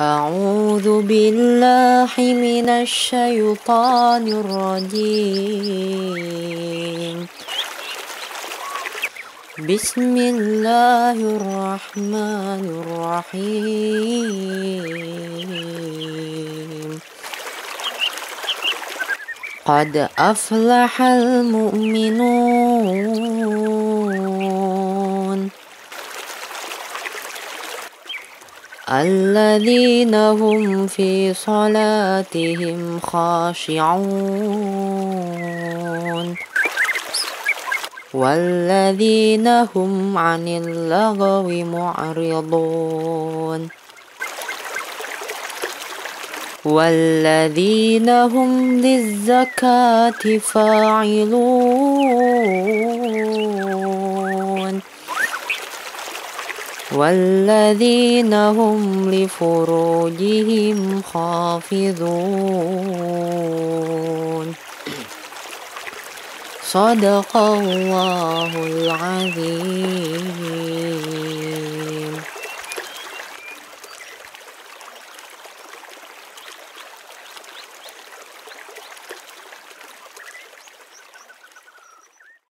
أعوذ بالله من الشيطان الرجيم بسم الله الرحمن الرحيم قد أفلح المؤمنون الذين هم في صلاتهم خاشعون والذين هم عن اللغو معرضون والذين هم للزكاة فاعلون والذين هم لفروجهم حافظون صدق الله العظيم